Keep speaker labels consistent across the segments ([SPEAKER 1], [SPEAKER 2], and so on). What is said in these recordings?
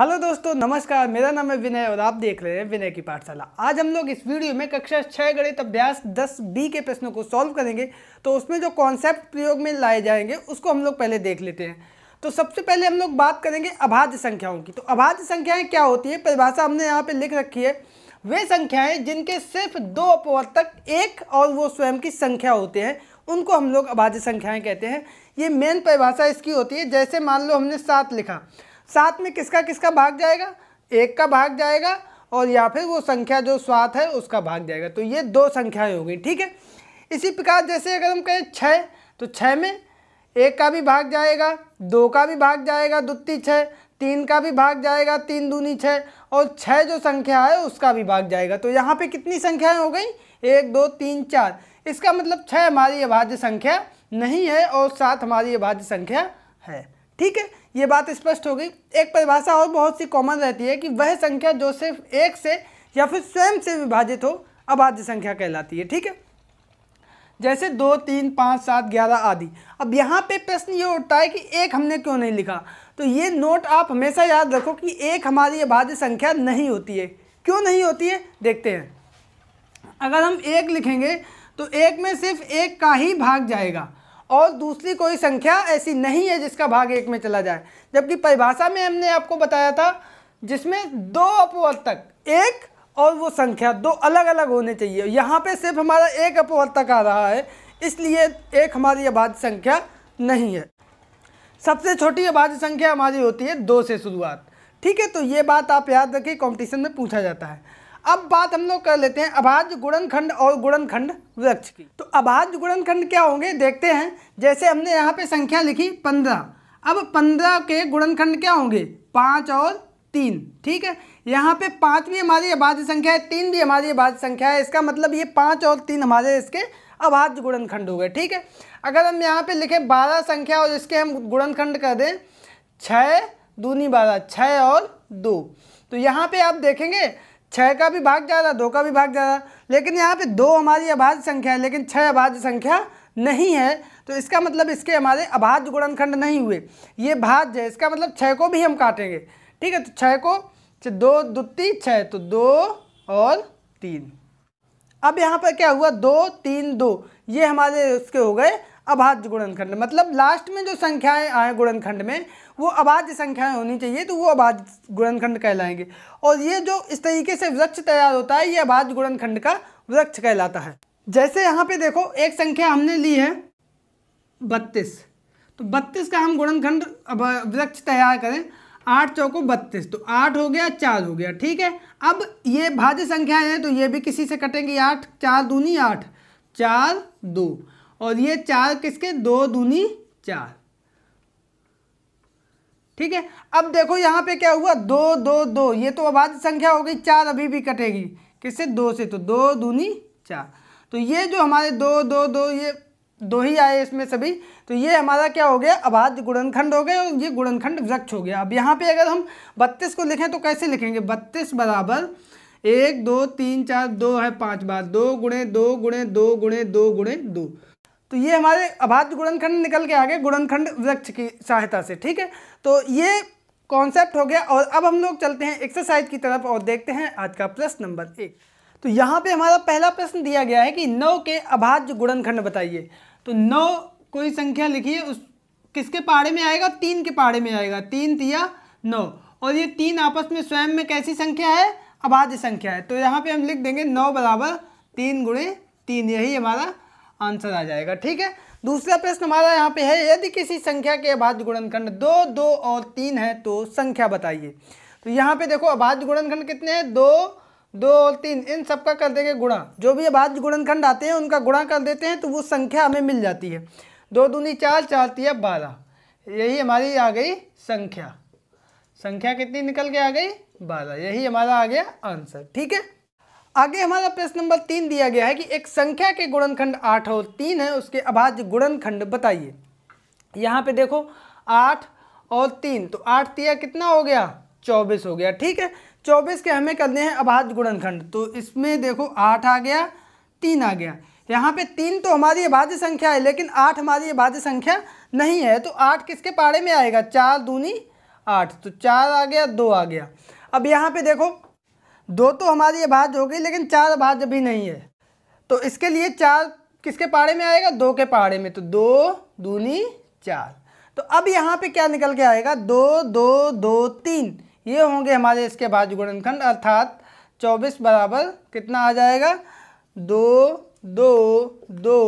[SPEAKER 1] hello दोस्तों नमस्कार मेरा नाम है विनय और आप देख रहे हैं विनय की पाठशाला आज हम लोग इस वीडियो में कक्षा छः गणित अभ्यास दस बी के प्रश्नों को सॉल्व करेंगे तो उसमें जो कॉन्सेप्ट प्रयोग में लाए जाएंगे उसको हम लोग पहले देख लेते हैं तो सबसे पहले हम लोग बात करेंगे अभाज्य संख्याओं की तो अभाज्य संख्याएँ क्या होती है परिभाषा हमने यहाँ पर लिख रखी है वे संख्याएँ जिनके सिर्फ दो अपवर्तक एक और वो स्वयं की संख्या होते हैं उनको हम लोग अभाज्य संख्याएँ कहते हैं ये मेन परिभाषा इसकी होती है जैसे मान लो हमने सात लिखा साथ में किसका किसका भाग जाएगा एक का भाग जाएगा और या फिर वो संख्या जो सात है उसका भाग जाएगा तो ये दो संख्याएं हो गई ठीक है इसी प्रकार जैसे अगर हम कहें छः तो छः में एक का भी भाग जाएगा दो का भी भाग जाएगा दुत्ती छः तीन का भी भाग जाएगा तीन दूनी छः और छः जो संख्या है उसका भी भाग जाएगा तो यहाँ पे कितनी संख्याएं हो गई एक दो तीन चार इसका मतलब छः हमारी अभाज्य संख्या नहीं है और सात हमारी अभाज्य संख्या है ठीक है ये बात स्पष्ट हो गई एक परिभाषा और बहुत सी कॉमन रहती है कि वह संख्या जो सिर्फ एक से या फिर स्वयं से विभाजित हो अभाज्य संख्या कहलाती है ठीक है जैसे दो तीन पाँच सात ग्यारह आदि अब यहाँ पे प्रश्न ये उठता है कि एक हमने क्यों नहीं लिखा तो ये नोट आप हमेशा याद रखो कि एक हमारी अभाज्य संख्या नहीं होती है क्यों नहीं होती है देखते हैं अगर हम एक लिखेंगे तो एक में सिर्फ एक का ही भाग जाएगा और दूसरी कोई संख्या ऐसी नहीं है जिसका भाग एक में चला जाए जबकि परिभाषा में हमने आपको बताया था जिसमें दो अपवर्तक एक और वो संख्या दो अलग अलग होने चाहिए यहाँ पे सिर्फ हमारा एक अपवर्तक आ रहा है इसलिए एक हमारी अबाध्य संख्या नहीं है सबसे छोटी अबाध्य संख्या हमारी होती है दो से शुरुआत ठीक है तो ये बात आप याद रखिए कॉम्पिटिशन में पूछा जाता है अब बात हम लोग कर लेते हैं अभाज्य गुणनखंड और गुणनखंड वृक्ष की तो अभाज्य गुणनखंड क्या होंगे देखते हैं जैसे हमने यहाँ पे संख्या लिखी पंद्रह अब पंद्रह के गुणनखंड क्या होंगे पाँच और तीन ठीक है यहाँ पे पाँच भी हमारी अभाज्य संख्या है तीन भी हमारी अभाज्य संख्या है इसका मतलब ये पाँच और तीन हमारे इसके अभाज्य गुणनखंड हो गए ठीक है अगर हम यहाँ पर लिखें बारह संख्या और इसके हम गुणनखंड कर दें छः दूनी बारह छः और दो तो यहाँ पर आप देखेंगे छः का भी भाग ज़्यादा दो का भी भाग ज़्यादा लेकिन यहाँ पे दो हमारी अभाज्य संख्या है लेकिन छः अभाज्य संख्या नहीं है तो इसका मतलब इसके हमारे अभाज्य गुणनखंड नहीं हुए ये भाज्य है इसका मतलब छः को भी हम काटेंगे ठीक है तो छः को दो दुती छः तो दो और तीन अब यहाँ पर क्या हुआ दो तीन दो ये हमारे उसके हो गए अभाज्य गुणनखंड मतलब लास्ट में जो संख्याएं आए गुणनखंड में वो अभाज्य संख्याएं होनी चाहिए तो वो अभाज्य गुणनखंड कहलाएंगे और ये जो इस तरीके से वृक्ष तैयार होता है ये अभाज्य गुणनखंड का वृक्ष कहलाता है जैसे यहाँ पे देखो एक संख्या हमने ली है बत्तीस तो बत्तीस का हम गुणनखंड वृक्ष तैयार करें आठ चौको बत्तीस तो आठ हो गया चार हो गया ठीक है अब ये भाज्य संख्याएं हैं तो ये भी किसी से कटेंगे आठ चार दूनी आठ चार दो और ये चार किसके दो दूनी चार ठीक है अब देखो यहाँ पे क्या हुआ दो दो दो ये तो अबाध संख्या हो गई चार अभी भी कटेगी किससे दो से तो दो दूनी चार तो ये जो हमारे दो दो दो ये दो ही आए इसमें सभी तो ये हमारा क्या हो गया अबाध गुणनखंड हो गया और ये गुणनखंड वृक्ष हो गया अब यहाँ पे अगर हम बत्तीस को लिखें तो कैसे लिखेंगे बत्तीस बराबर एक दो तीन चार दो है पाँच बार दो गुणे दो गुणे दो गुणे दो गुणे दो, गुणे, दो तो ये हमारे अभाज्य गुणनखंड निकल के आ गए गुणनखंड वृक्ष की सहायता से ठीक है तो ये कॉन्सेप्ट हो गया और अब हम लोग चलते हैं एक्सरसाइज की तरफ और देखते हैं आज का प्रश्न नंबर एक तो यहाँ पे हमारा पहला प्रश्न दिया गया है कि नौ के अभाज्य गुणनखंड बताइए तो नौ कोई संख्या लिखिए उस किसके पहाड़े में आएगा तीन के पहाड़े में आएगा तीन तिया नौ और ये तीन आपस में स्वयं में कैसी संख्या है अभाज्य संख्या है तो यहाँ पे हम लिख देंगे नौ बराबर तीन गुणे तीन यही हमारा आंसर आ जाएगा ठीक है दूसरा प्रश्न हमारा यहाँ पे है यदि किसी संख्या के अभाज्य गुणनखंड दो दो और तीन है तो संख्या बताइए तो यहाँ पे देखो अभाज्य गुणनखंड कितने हैं दो दो और तीन इन सब का कर देंगे गुणा जो भी अभाज्य गुणनखंड आते हैं उनका गुणा कर देते हैं तो वो संख्या हमें मिल जाती है दो दूनी चार चार है बारह यही हमारी आ गई संख्या संख्या कितनी निकल के आ गई बारह यही हमारा आ गया आंसर ठीक है आगे हमारा प्रश्न नंबर तीन दिया गया है कि एक संख्या के गुणनखंड आठ और तीन है उसके अभाज्य गुणनखंड बताइए यहाँ पे देखो आठ और तीन तो आठ तिया कितना हो गया चौबीस हो गया ठीक है चौबीस के हमें करने हैं अभाज्य गुणनखंड तो इसमें देखो आठ आ गया तीन आ गया यहाँ पे तीन तो हमारी अभाज्य संख्या है लेकिन आठ हमारी अभाज्य संख्या नहीं है तो आठ किसके पाड़े में आएगा चार दूनी आठ तो चार आ गया दो आ गया अब यहाँ पे देखो दो तो हमारी अभाज्य हो गई लेकिन चार अभाज्य भी नहीं है तो इसके लिए चार किसके पहाड़े में आएगा दो के पहाड़े में तो दो दूनी चार तो अब यहाँ पे क्या निकल के आएगा दो दो दो तीन ये होंगे हमारे इसके भाज्य गुणनखंड अर्थात चौबीस बराबर कितना आ जाएगा दो दो दो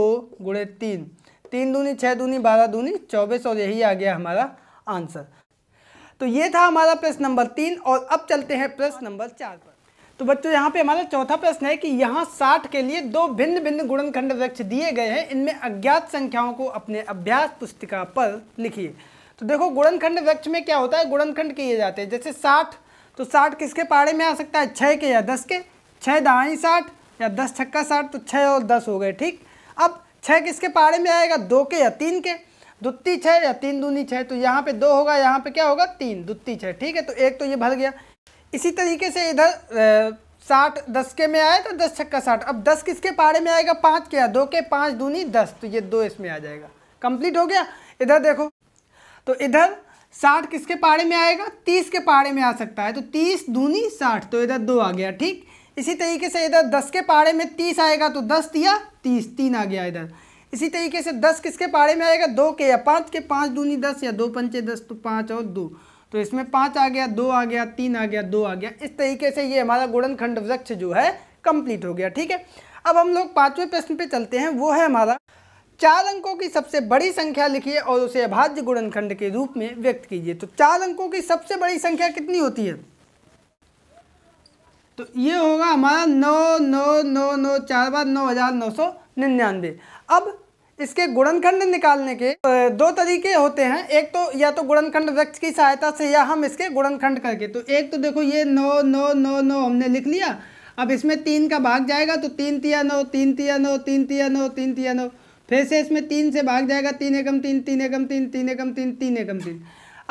[SPEAKER 1] गुणे तीन तीन दूनी छः दूनी बारह दूनी चौबीस और यही आ गया हमारा आंसर तो ये था हमारा प्रश्न नंबर तीन और अब चलते हैं प्रश्न नंबर चार पर तो बच्चों यहाँ पे हमारा चौथा प्रश्न है कि यहाँ साठ के लिए दो भिन्न भिन्न गुणनखंड वृक्ष दिए गए हैं इनमें अज्ञात संख्याओं को अपने अभ्यास पुस्तिका पर लिखिए तो देखो गुणनखंड वृक्ष में क्या होता है गुणनखंड किए जाते हैं जैसे साठ तो साठ किसके पाड़े में आ सकता है छः के या दस के छः दहाई साठ या दस छक्का साठ तो छः और दस हो गए ठीक अब छः किसके पाड़े में आएगा दो के या तीन के दुत्ती छः या तीन दूनी छः तो यहाँ पे दो होगा यहाँ पे क्या होगा तीन दुत्ती छः ठीक है तो एक तो ये भर गया इसी तरीके से इधर साठ दस के में आए तो दस छक्का साठ अब दस किसके पारे में आएगा पाँच के दो के पाँच दूनी दस तो ये दो इसमें आ जाएगा कंप्लीट हो गया इधर देखो तो इधर साठ किसके पारे में आएगा तीस के पारे में आ सकता है तो तीस दूनी साठ तो इधर दो आ गया ठीक इसी तरीके से इधर दस के पारे में तीस आएगा तो दस दिया तीस तीन आ गया इधर इसी तरीके से दस किसके पारे में आएगा दो के या पाँच के पाँच दूनी दस या दो पंचे दस तो पाँच और दो तो इसमें पाँच आ गया दो आ गया तीन आ गया दो आ गया इस तरीके से ये हमारा खंड वृक्ष जो है कंप्लीट हो गया ठीक है अब हम लोग पाँचवें प्रश्न पे चलते हैं वो है हमारा चार अंकों की सबसे बड़ी संख्या लिखिए और उसे अभाज्य गुणनखंड के रूप में व्यक्त कीजिए तो चार अंकों की सबसे बड़ी संख्या कितनी होती है तो ये होगा हमारा नौ नौ नौ नौ चार बार नौ हज़ार नौ सौ निन्यानवे अब इसके गुणनखंड निकालने के दो तरीके होते हैं एक तो या तो गुणनखंड वृक्ष की सहायता से या हम इसके गुणनखंड करके तो एक तो देखो ये नौ नौ नौ नौ हमने लिख लिया अब इसमें तीन का भाग जाएगा तो तीन तिया नौ तीन तिया नौ तीन तिया नौ तीन तिया नौ फिर से इसमें तीन से भाग जाएगा तीन एकम तीन तीन एकम तीन तीन एकम तीन तीन एकम तीन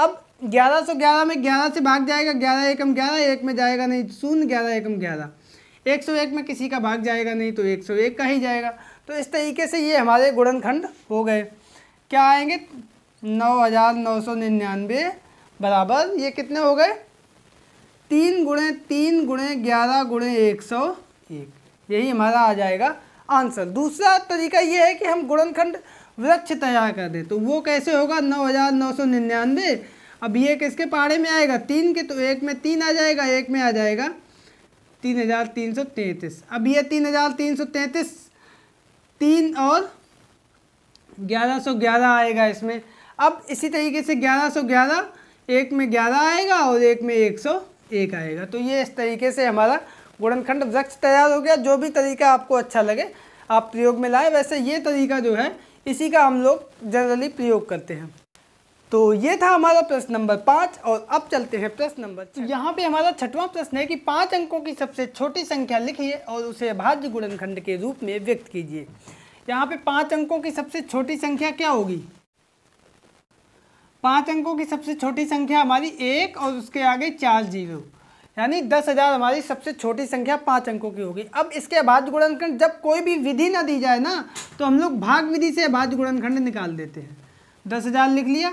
[SPEAKER 1] अब ग्यारह सौ ग्यारह में ग्यारह से भाग जाएगा ग्यारह एकम ग्यारह एक में जाएगा नहीं शून्य ग्यारह एकम ग्यारह एक सौ एक में किसी का भाग जाएगा नहीं तो एक सौ एक का ही जाएगा तो इस तरीके से ये हमारे गुणनखंड हो गए क्या आएंगे नौ हज़ार नौ सौ निन्यानवे बराबर ये कितने हो गए तीन गुणे तीन गुणे ग्यारह गुणे एक सौ एक यही हमारा आ जाएगा आंसर दूसरा तरीका ये है कि हम गुणनखंड वृक्ष तैयार कर दें तो वो कैसे होगा नौ हज़ार नौ सौ निन्यानवे अब ये किसके पारे में आएगा तीन के तो एक में तीन आ जाएगा एक में आ जाएगा तीन हज़ार तीन सौ तैंतीस अब ये तीन हज़ार तीन सौ तैंतीस तीन और ग्यारह सौ ग्यारह आएगा इसमें अब इसी तरीके से ग्यारह सौ ग्यारह एक में ग्यारह आएगा और एक में एक सौ एक आएगा तो ये इस तरीके से हमारा गुणनखंड वृक्ष तैयार हो गया जो भी तरीका आपको अच्छा लगे आप प्रयोग में लाए वैसे ये तरीका जो है इसी का हम लोग जनरली प्रयोग करते हैं तो ये था हमारा प्रश्न नंबर पाँच और अब चलते हैं प्रश्न नंबर तो यहाँ पे हमारा छठवां प्रश्न है कि पांच अंकों की सबसे छोटी संख्या लिखिए और उसे भाज्य गुणनखंड के रूप में व्यक्त कीजिए यहाँ पे पांच अंकों की सबसे छोटी संख्या क्या होगी पांच अंकों की सबसे छोटी संख्या हमारी एक और उसके आगे चार जीरो यानी दस हज़ार हमारी सबसे छोटी संख्या पाँच अंकों की होगी अब इसके अभाज्य गुणनखंड जब कोई भी विधि ना दी जाए ना तो हम लोग भाग विधि से अभाज्य गुणनखंड निकाल देते हैं दस हज़ार लिख लिया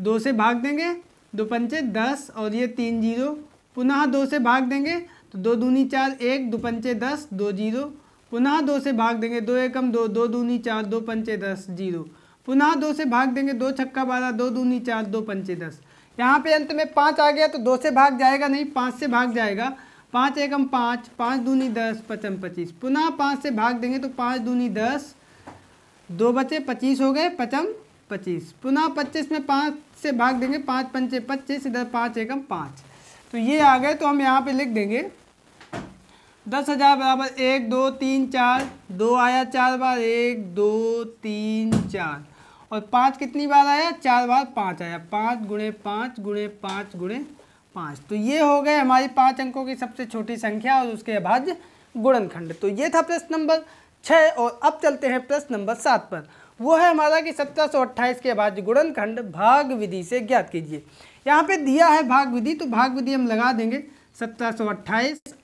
[SPEAKER 1] दो से भाग देंगे दो पंचे दस और ये तीन जीरो पुनः दो से भाग देंगे तो दो दूनी चार एक दो पंचे दस दो जीरो पुनः दो से भाग देंगे दो एकम दो दो दूनी चार दो पंचे दस जीरो पुनः दो से भाग देंगे दो छक्का बारह दो दूनी चार दो पंचे दस यहाँ पे अंत में पाँच आ गया तो दो से भाग जाएगा नहीं पाँच से भाग जाएगा पाँच एकम पाँच पाँच दूनी दस पचम पच्चीस पुनः पाँच से भाग देंगे तो पाँच दूनी दस दो बचे पच्चीस हो गए पचम पच्चीस पुनः पच्चीस में पाँच से भाग देंगे पाँच पंचे पच्चीस इधर पाँच एकम पाँच तो ये आ गए तो हम यहाँ पे लिख देंगे दस हज़ार बराबर एक दो तीन चार दो आया चार बार एक दो तीन चार और पाँच कितनी बार आया चार बार पाँच आया पाँच गुणे पाँच गुणे पाँच गुणे पाँच तो ये हो गए हमारी पाँच अंकों की सबसे छोटी संख्या और उसके अभाज्य गुणनखंड तो ये था प्रश्न नंबर छः और अब चलते हैं प्रश्न नंबर सात पर वो है हमारा कि सत्रह के बाद गुणन खंड भाग विधि से ज्ञात कीजिए यहाँ पे दिया है भाग विधि तो भाग विधि हम लगा देंगे सत्रह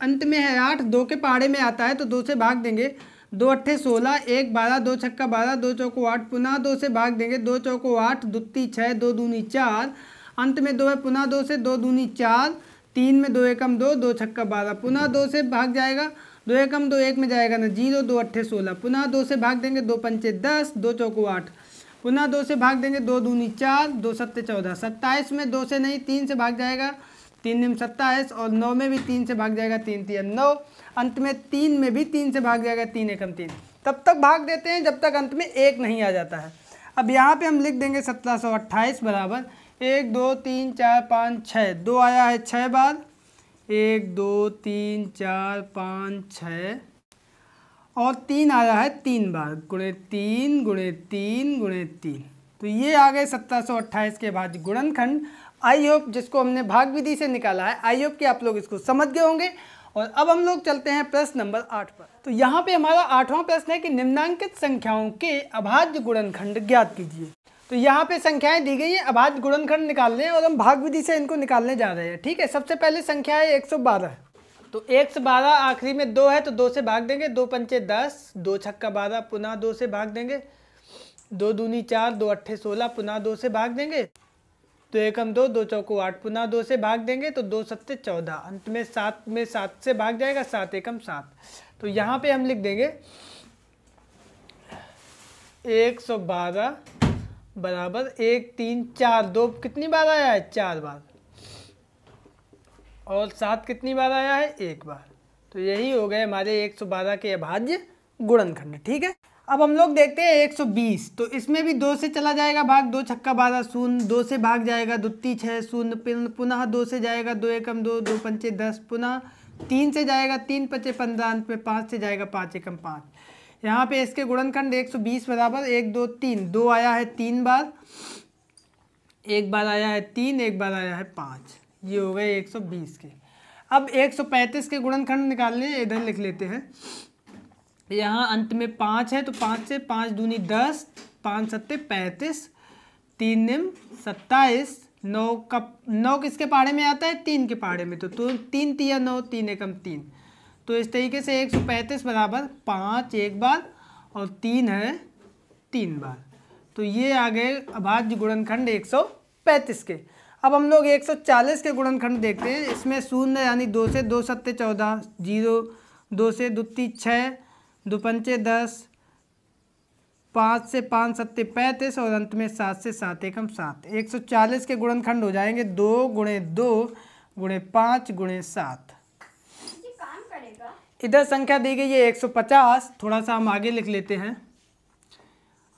[SPEAKER 1] अंत में है आठ दो के पहाड़े में आता है तो दो से भाग देंगे दो अट्ठे सोलह एक बारह दो छक्का बारह दो चौको आठ पुनः दो से भाग देंगे दो चौको आठ दुत्ती छः दो दूनी चार अंत में दो है पुनः दो से दो दूनी चार तीन में दो एकम दो दो छक्का बारह पुनः दो से भाग जाएगा दो एकम दो एक में जाएगा ना जीरो दो अट्ठे सोलह पुनः दो से भाग देंगे दो पंचे दस दो चौको आठ पुनः दो से भाग देंगे दो दूनी चार दो सत्ते चौदह सत्ताईस में दो से नहीं तीन से भाग जाएगा तीन निम सत्ताईस और नौ में भी तीन से भाग जाएगा तीन तीन नौ अंत में तीन में भी तीन से भाग जाएगा तीन एकम तीन तब तक भाग देते हैं जब तक अंत में एक नहीं आ जाता है अब यहाँ पे हम लिख देंगे सत्रह सौ अट्ठाईस बराबर एक दो तीन चार पाँच छः दो आया है छः बार एक दो तीन चार पाँच छ और तीन आ रहा है तीन बार गुणे तीन गुणे तीन गुणे तीन तो ये आ गए सत्रह सौ अट्ठाईस के भाज्य गुणनखंड आई होप जिसको हमने भाग विधि से निकाला है आई होप कि आप लोग इसको समझ गए होंगे और अब हम लोग चलते हैं प्रश्न नंबर आठ पर तो यहाँ पे हमारा आठवां प्रश्न है कि निम्नांकित संख्याओं के अभाज्य गुणनखंड ज्ञात कीजिए तो यहाँ पे संख्याएं दी गई हैं अभाज गुणनखंड निकालने और हम भाग विधि से इनको निकालने जा रहे हैं ठीक है सबसे पहले संख्या है एक सौ बारह तो एक सौ बारह आखिरी में दो है तो दो से भाग देंगे दो पंचे दस दो छक्का बारह पुनः दो से भाग देंगे दो दूनी चार दो अट्ठे सोलह पुनः दो से भाग देंगे तो एक हम दो दो चौको आठ पुनः दो से भाग देंगे तो दो सत्ते चौदह अंत में सात में सात से भाग जाएगा सात एकम सात तो यहाँ पे हम लिख देंगे एक सौ बारह बराबर एक तीन चार दो कितनी बार आया है चार बार और सात कितनी बार आया है एक बार तो यही हो गए हमारे 112 के अभाज्य गुणनखंड ठीक है अब हम लोग देखते हैं 120 तो इसमें भी दो से चला जाएगा भाग दो छक्का बारह शून्य दो से भाग जाएगा दुत्ती छः शून्य पुनः दो से जाएगा दो एकम दो दो पंचे दस पुनः तीन से जाएगा तीन पचे पंद्रह अंत में पाँच से जाएगा पाँच एकम पाँच यहाँ पे इसके गुणनखंड 120 बराबर एक दो तीन दो आया है तीन बार एक बार आया है तीन एक बार आया है पाँच ये हो गए 120 के अब 135 के गुणनखंड निकाल लें इधर लिख लेते हैं यहाँ अंत में पाँच है तो पाँच से पाँच दूनी दस पाँच सत्ते पैंतीस तीन निम सत्ताईस नौ का नौ किसके पहाड़े में आता है तीन के पहाड़े में तो, तीन तो तीन तिया नौ तीन एकम तीन तो इस तरीके से एक सौ पैंतीस बराबर पाँच एक बार और तीन है तीन बार तो ये आ गए अभाज्य गुणनखंड एक सौ पैंतीस के अब हम लोग एक सौ चालीस के गुणनखंड देखते हैं इसमें शून्य यानी दो से दो सत्य चौदह जीरो दो से दुती छः दो पंचे दस पाँच से पाँच सत्य पैंतीस और अंत में सात से सात एकम सात एक सौ चालीस के गुणनखंड हो जाएंगे दो गुणे दो गुणे पाँच गुणे सात इधर संख्या दी गई है 150 थोड़ा सा हम आगे लिख लेते हैं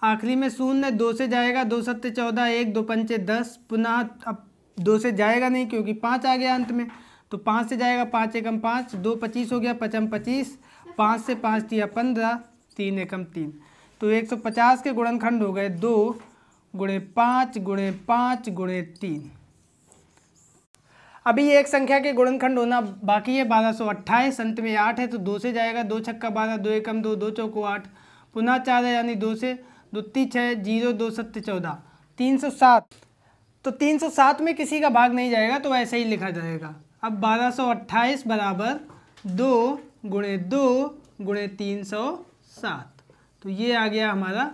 [SPEAKER 1] आखिरी में शून्य दो से जाएगा दो सत्य चौदह एक दो पंचे दस पुनः अब दो से जाएगा नहीं क्योंकि पाँच आ गया अंत में तो पाँच से जाएगा पाँच एकम पाँच दो पच्चीस हो गया पचम पच्चीस पाँच से पाँच दिया पंद्रह तीन एकम तीन तो एक सौ पचास के गुणनखंड हो गए दो गुणे पाँच गुणे पाँच गुणे तीन अभी एक संख्या के गुणनखंड होना बाकी है बारह सौ अट्ठाईस अंत में आठ है तो दो से जाएगा दो छक्का बारह दो एकम दो दो चौको आठ पुनः चार है यानी दो से दो ती छः जीरो दो सत्य चौदह तीन सौ सात तो तीन सौ सात में किसी का भाग नहीं जाएगा तो ऐसे ही लिखा जाएगा अब बारह सौ अट्ठाईस बराबर दो गुणे दो गुणे तीन सौ सात तो ये आ गया हमारा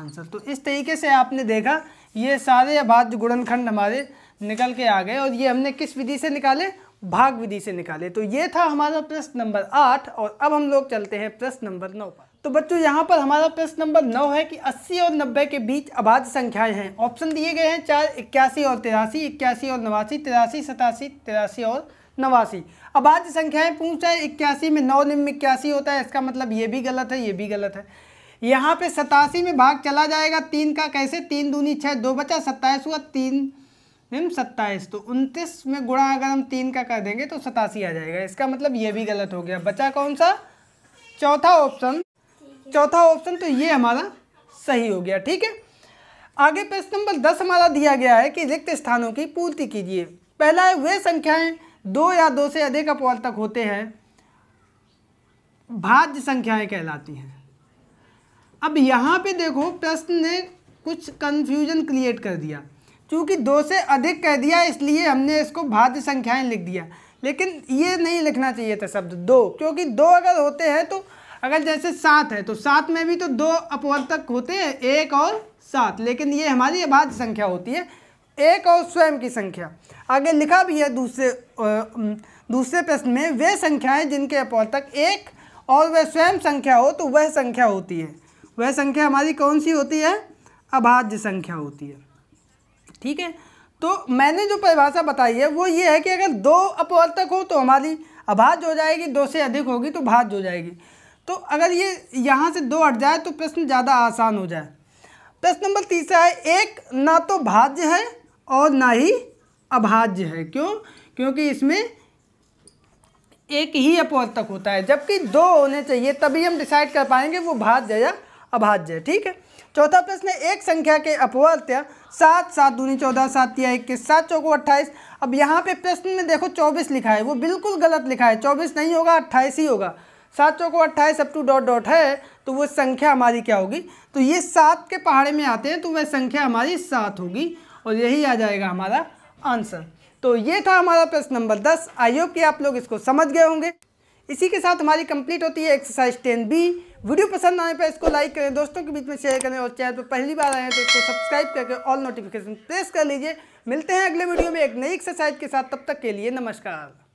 [SPEAKER 1] आंसर तो इस तरीके से आपने देखा ये सारे अभाज्य गुणनखंड हमारे निकल के आ गए और ये हमने किस विधि से निकाले भाग विधि से निकाले तो ये था हमारा प्रश्न नंबर आठ और अब हम लोग चलते हैं प्रश्न नंबर नौ पर तो बच्चों यहाँ पर हमारा प्रश्न नंबर नौ है कि 80 और 90 के बीच अबाध संख्याएं हैं ऑप्शन दिए गए हैं चार इक्यासी और तिरासी इक्यासी और नवासी तिरासी सतासी तिरासी और नवासी अबाध संख्याएं पूछा है इक्यासी में नौ निम्न इक्यासी होता है इसका मतलब ये भी गलत है ये भी गलत है यहाँ पे सतासी में भाग चला जाएगा तीन का कैसे तीन दूनी छः दो बचा सत्ताईस हुआ तीन मैम hmm, सत्ताईस तो उनतीस में गुणा अगर हम तीन का कर देंगे तो सतासी आ जाएगा इसका मतलब ये भी गलत हो गया बचा कौन सा चौथा ऑप्शन चौथा ऑप्शन तो ये हमारा सही हो गया ठीक है आगे प्रश्न नंबर दस हमारा दिया गया है कि रिक्त स्थानों की पूर्ति कीजिए पहला है वे संख्याएं दो या दो से अधिक अपवाद तक होते हैं भाज्य संख्याएं कहलाती हैं अब यहाँ पे देखो प्रश्न ने कुछ कन्फ्यूजन क्रिएट कर दिया चूँकि दो से अधिक कह दिया इसलिए हमने इसको भाज्य संख्याएं लिख दिया लेकिन ये नहीं लिखना चाहिए था शब्द दो क्योंकि दो अगर होते हैं तो अगर जैसे सात है तो सात में भी तो दो अपवर्तक होते हैं एक और सात लेकिन ये हमारी अभाज्य संख्या होती है एक और स्वयं की संख्या आगे लिखा भी है दूसरे दूसरे प्रश्न में वे संख्याएं जिनके अपवर्तक एक और वह स्वयं संख्या हो तो वह संख्या होती है वह संख्या हमारी कौन सी होती है अभाज्य संख्या होती है ठीक है तो मैंने जो परिभाषा बताई है वो ये है कि अगर दो अपवर्तक हो तो हमारी अभाज्य हो जाएगी दो से अधिक होगी तो भाज्य हो जाएगी तो अगर ये यहाँ से दो हट जाए तो प्रश्न ज़्यादा आसान हो जाए प्रश्न नंबर तीसरा है एक ना तो भाज्य है और ना ही अभाज्य है क्यों क्योंकि इसमें एक ही अपवर्तक होता है जबकि दो होने चाहिए तभी हम डिसाइड कर पाएंगे वो भाज्य या अभाज्य ठीक है चौथा प्रश्न एक संख्या के अपवर्त्य सात सात दूनी चौदह सात या इक्कीस सात चौको अट्ठाईस अब यहाँ पे प्रश्न में देखो चौबीस लिखा है वो बिल्कुल गलत लिखा है चौबीस नहीं होगा अट्ठाईस ही होगा सात चौको अट्ठाईस अप टू डॉट डॉट है तो वो संख्या हमारी क्या होगी तो ये सात के पहाड़े में आते हैं तो वह संख्या हमारी सात होगी और यही आ जाएगा हमारा आंसर तो ये था हमारा प्रश्न नंबर दस आई होप कि आप लोग इसको समझ गए होंगे इसी के साथ हमारी कंप्लीट होती है एक्सरसाइज टेन बी वीडियो पसंद आने पर तो इसको लाइक करें दोस्तों के बीच में शेयर करें और चैनल पर पहली बार आए हैं तो इसको सब्सक्राइब करके ऑल नोटिफिकेशन प्रेस कर लीजिए मिलते हैं अगले वीडियो में एक नई एक्सरसाइज के साथ तब तक के लिए नमस्कार